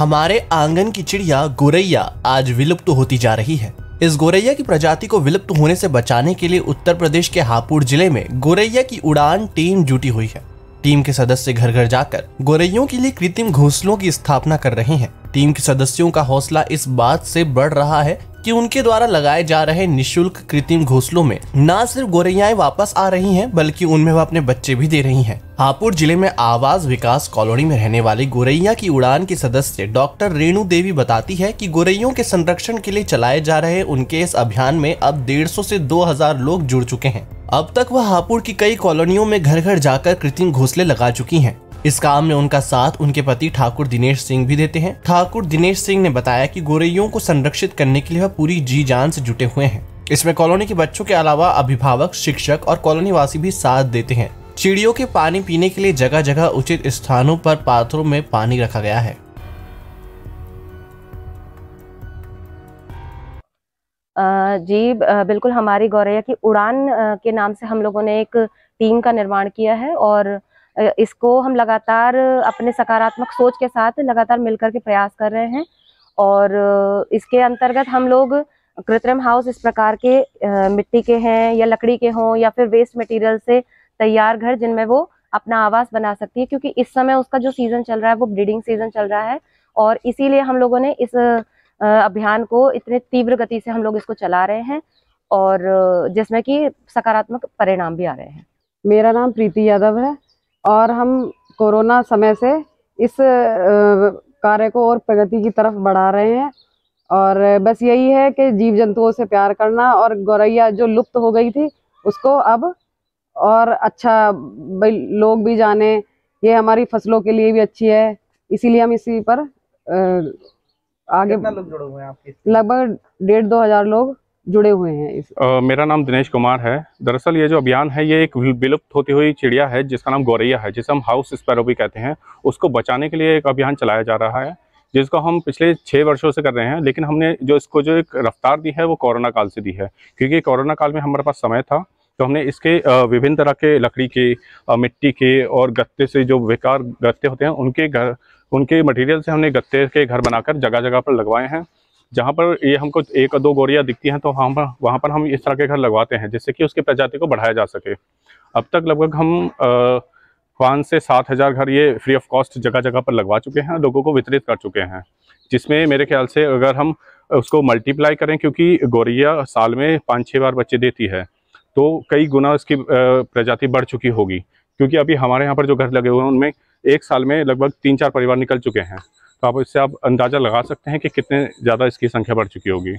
हमारे आंगन की चिड़िया गोरैया आज विलुप्त होती जा रही है इस गोरैया की प्रजाति को विलुप्त होने से बचाने के लिए उत्तर प्रदेश के हापुड़ जिले में गोरैया की उड़ान टीम जुटी हुई है टीम के सदस्य घर घर जाकर गोरैयों के लिए कृत्रिम घोंसलों की स्थापना कर रहे हैं टीम के सदस्यों का हौसला इस बात से बढ़ रहा है कि उनके द्वारा लगाए जा रहे निशुल्क कृत्रिम घोंसलों में न सिर्फ गोरैया वापस आ रही हैं बल्कि उनमें वह अपने बच्चे भी दे रही हैं। हापुड़ जिले में आवास विकास कॉलोनी में रहने वाली गोरैया की उड़ान की सदस्य डॉक्टर रेणु देवी बताती है कि गोरैयों के संरक्षण के लिए चलाए जा रहे उनके इस अभियान में अब डेढ़ ऐसी दो हजार लोग जुड़ चुके हैं अब तक वह हापुड़ की कई कॉलोनियों में घर घर जाकर कृत्रिम घोंसले लगा चुकी हैं। इस काम में उनका साथ उनके पति ठाकुर दिनेश सिंह भी देते हैं ठाकुर दिनेश सिंह ने बताया कि गोरैयों को संरक्षित करने के लिए वह पूरी जी जान से जुटे हुए हैं इसमें कॉलोनी के बच्चों के अलावा अभिभावक शिक्षक और वासी भी साथ देते हैं चिड़ियों के पानी पीने के लिए जगह जगह उचित स्थानों पर पात्रों में पानी रखा गया है जी बिल्कुल हमारी गौरैया की उड़ान के नाम से हम लोगों ने एक टीम का निर्माण किया है और इसको हम लगातार अपने सकारात्मक सोच के साथ लगातार मिलकर के प्रयास कर रहे हैं और इसके अंतर्गत हम लोग कृत्रिम हाउस इस प्रकार के मिट्टी के हैं या लकड़ी के हों या फिर वेस्ट मटेरियल से तैयार घर जिनमें वो अपना आवास बना सकती है क्योंकि इस समय उसका जो सीज़न चल रहा है वो ब्रीडिंग सीज़न चल रहा है और इसीलिए हम लोगों ने इस अभियान को इतने तीव्र गति से हम लोग इसको चला रहे हैं और जिसमें कि सकारात्मक परिणाम भी आ रहे हैं मेरा नाम प्रीति यादव है और हम कोरोना समय से इस कार्य को और प्रगति की तरफ बढ़ा रहे हैं और बस यही है कि जीव जंतुओं से प्यार करना और गौरैया जो लुप्त हो गई थी उसको अब और अच्छा लोग भी जाने ये हमारी फसलों के लिए भी अच्छी है इसीलिए हम इसी पर आ, आगे लोग जुड़े हुए हैं आपके लगभग डेढ़ दो हजार लोग जुड़े हुए हैं इस आ, मेरा नाम दिनेश कुमार है दरअसल ये जो अभियान है ये एक विलुप्त होती हुई चिड़िया है जिसका नाम गौरैया है जिसे हम हाउस स्पैरो भी कहते हैं उसको बचाने के लिए एक अभियान चलाया जा रहा है जिसको हम पिछले छः वर्षों से कर रहे हैं लेकिन हमने जो इसको जो एक रफ्तार दी है वो कोरोना काल से दी है क्योंकि कोरोना काल में हमारे पास समय था तो हमने इसके विभिन्न तरह के लकड़ी के मिट्टी के और गत्ते से जो बेकार गत्ते होते हैं उनके घर उनके मटेरियल से हमने गत्ते के घर बनाकर जगह जगह पर लगवाए हैं जहाँ पर ये हमको एक दो गोरियाँ दिखती हैं तो हम वहाँ पर हम इस तरह के घर लगवाते हैं जिससे कि उसके प्रजाति को बढ़ाया जा सके अब तक लगभग हम पाँच से सात हज़ार घर ये फ्री ऑफ कॉस्ट जगह जगह पर लगवा चुके हैं लोगों को वितरित कर चुके हैं जिसमें मेरे ख्याल से अगर हम उसको मल्टीप्लाई करें क्योंकि गोरिया साल में पाँच छः बार बच्चे देती है तो कई गुना उसकी प्रजाति बढ़ चुकी होगी क्योंकि अभी हमारे यहाँ पर जो घर लगे हुए हैं उनमें एक साल में लगभग तीन चार परिवार निकल चुके हैं तो आप इससे आप अंदाज़ा लगा सकते हैं कि कितने ज़्यादा इसकी संख्या बढ़ चुकी होगी